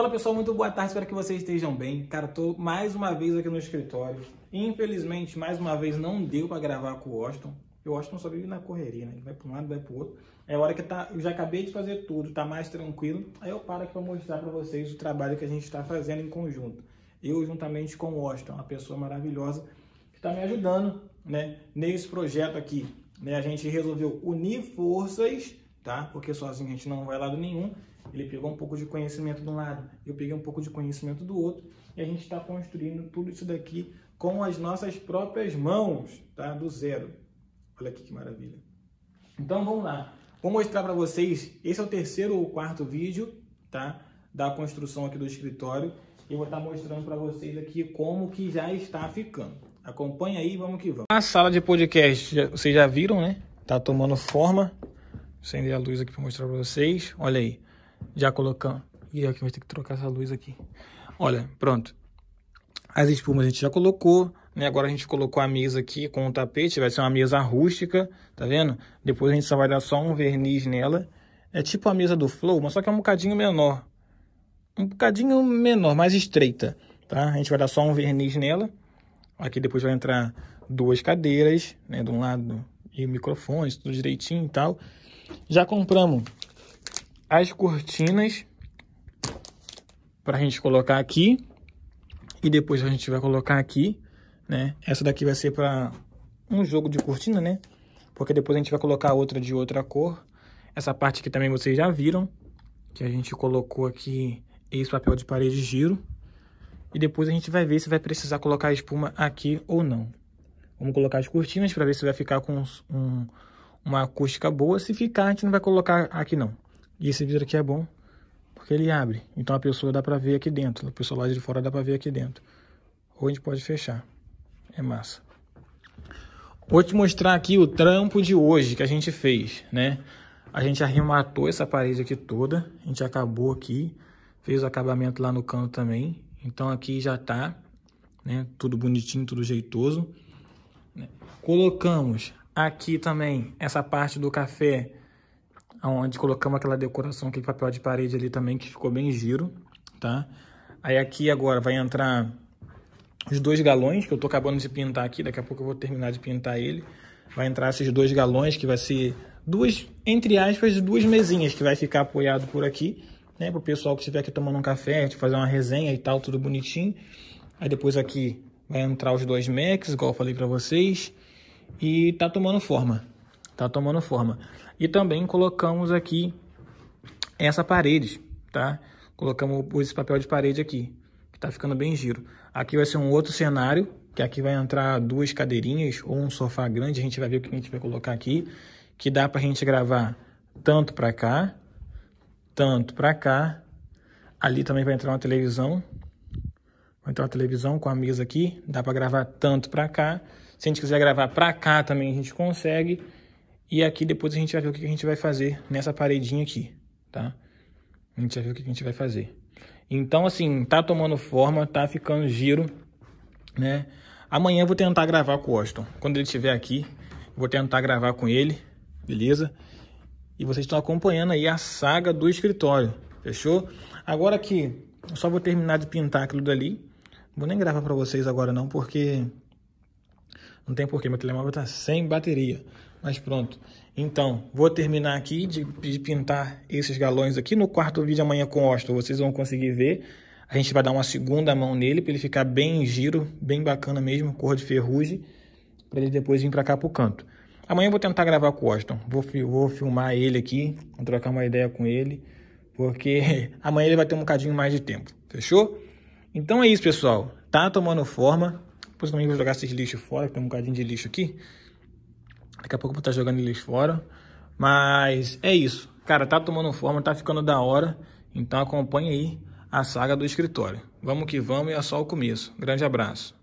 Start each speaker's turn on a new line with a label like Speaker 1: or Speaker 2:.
Speaker 1: Fala pessoal, muito boa tarde, espero que vocês estejam bem. Cara, tô mais uma vez aqui no escritório. Infelizmente, mais uma vez não deu para gravar com o Washington. O Austin só vive na correria, né? Ele vai para um lado, vai para o outro. É hora que tá, eu já acabei de fazer tudo, tá mais tranquilo. Aí eu paro aqui para mostrar para vocês o trabalho que a gente está fazendo em conjunto. Eu juntamente com o Austin, uma pessoa maravilhosa que está me ajudando, né, nesse projeto aqui. Né? A gente resolveu unir forças tá? Porque sozinho a gente não vai a lado nenhum. Ele pegou um pouco de conhecimento de um lado, eu peguei um pouco de conhecimento do outro, e a gente está construindo tudo isso daqui com as nossas próprias mãos, tá? Do zero. Olha aqui que maravilha. Então vamos lá. Vou mostrar para vocês. Esse é o terceiro ou quarto vídeo, tá? Da construção aqui do escritório. e vou estar tá mostrando para vocês aqui como que já está ficando. Acompanha aí, vamos que vamos. A sala de podcast, vocês já viram, né? Tá tomando forma acender a luz aqui para mostrar para vocês. Olha aí, já colocamos. E aqui vai ter que trocar essa luz aqui. Olha, pronto. As espumas a gente já colocou, né? Agora a gente colocou a mesa aqui com o tapete, vai ser uma mesa rústica, tá vendo? Depois a gente só vai dar só um verniz nela. É tipo a mesa do Flow, mas só que é um bocadinho menor. Um bocadinho menor, mais estreita, tá? A gente vai dar só um verniz nela. Aqui depois vai entrar duas cadeiras, né? De um lado e microfones, tudo direitinho e tal. Já compramos as cortinas para a gente colocar aqui e depois a gente vai colocar aqui, né? Essa daqui vai ser para um jogo de cortina, né? Porque depois a gente vai colocar outra de outra cor. Essa parte aqui também vocês já viram, que a gente colocou aqui esse papel de parede giro. E depois a gente vai ver se vai precisar colocar a espuma aqui ou não. Vamos colocar as cortinas para ver se vai ficar com um, uma acústica boa. Se ficar, a gente não vai colocar aqui não. E esse vidro aqui é bom porque ele abre. Então a pessoa dá para ver aqui dentro. A pessoa lá de fora dá para ver aqui dentro. Ou a gente pode fechar. É massa. Vou te mostrar aqui o trampo de hoje que a gente fez, né? A gente arrematou essa parede aqui toda. A gente acabou aqui. Fez o acabamento lá no canto também. Então aqui já tá, né? Tudo bonitinho, tudo jeitoso. Colocamos Aqui também, essa parte do café, onde colocamos aquela decoração, aquele papel de parede ali também, que ficou bem giro, tá? Aí aqui agora vai entrar os dois galões que eu tô acabando de pintar aqui, daqui a pouco eu vou terminar de pintar ele. Vai entrar esses dois galões, que vai ser duas, entre aspas, duas mesinhas que vai ficar apoiado por aqui, né? Para o pessoal que estiver aqui tomando um café, fazer uma resenha e tal, tudo bonitinho. Aí depois aqui vai entrar os dois Macs, igual eu falei para vocês e tá tomando forma. tá tomando forma. E também colocamos aqui essa parede, tá? Colocamos esse papel de parede aqui, que tá ficando bem giro. Aqui vai ser um outro cenário, que aqui vai entrar duas cadeirinhas ou um sofá grande, a gente vai ver o que a gente vai colocar aqui, que dá para a gente gravar tanto para cá, tanto para cá. Ali também vai entrar uma televisão, então a televisão com a mesa aqui, dá para gravar tanto para cá. Se a gente quiser gravar para cá também a gente consegue. E aqui depois a gente vai ver o que a gente vai fazer nessa paredinha aqui, tá? A gente vai ver o que a gente vai fazer. Então, assim, tá tomando forma, tá ficando giro, né? Amanhã eu vou tentar gravar com o Austin. Quando ele estiver aqui, vou tentar gravar com ele, beleza? E vocês estão acompanhando aí a saga do escritório, fechou? Agora aqui eu só vou terminar de pintar aquilo dali, Vou nem gravar para vocês agora não, porque não tem porquê, meu telemóvel tá sem bateria. Mas pronto. Então, vou terminar aqui de, de pintar esses galões aqui. No quarto vídeo amanhã com o Austin, vocês vão conseguir ver. A gente vai dar uma segunda mão nele para ele ficar bem em giro, bem bacana mesmo, cor de ferrugem, para ele depois vir para cá para o canto. Amanhã eu vou tentar gravar com o Austin. Vou, vou filmar ele aqui, vou trocar uma ideia com ele, porque amanhã ele vai ter um bocadinho mais de tempo. Fechou? Então é isso, pessoal. Tá tomando forma. Depois também vou jogar esses lixos fora, tem um bocadinho de lixo aqui. Daqui a pouco eu vou estar tá jogando lixo fora. Mas é isso. Cara, tá tomando forma, tá ficando da hora. Então acompanha aí a saga do escritório. Vamos que vamos e é só o começo. Grande abraço.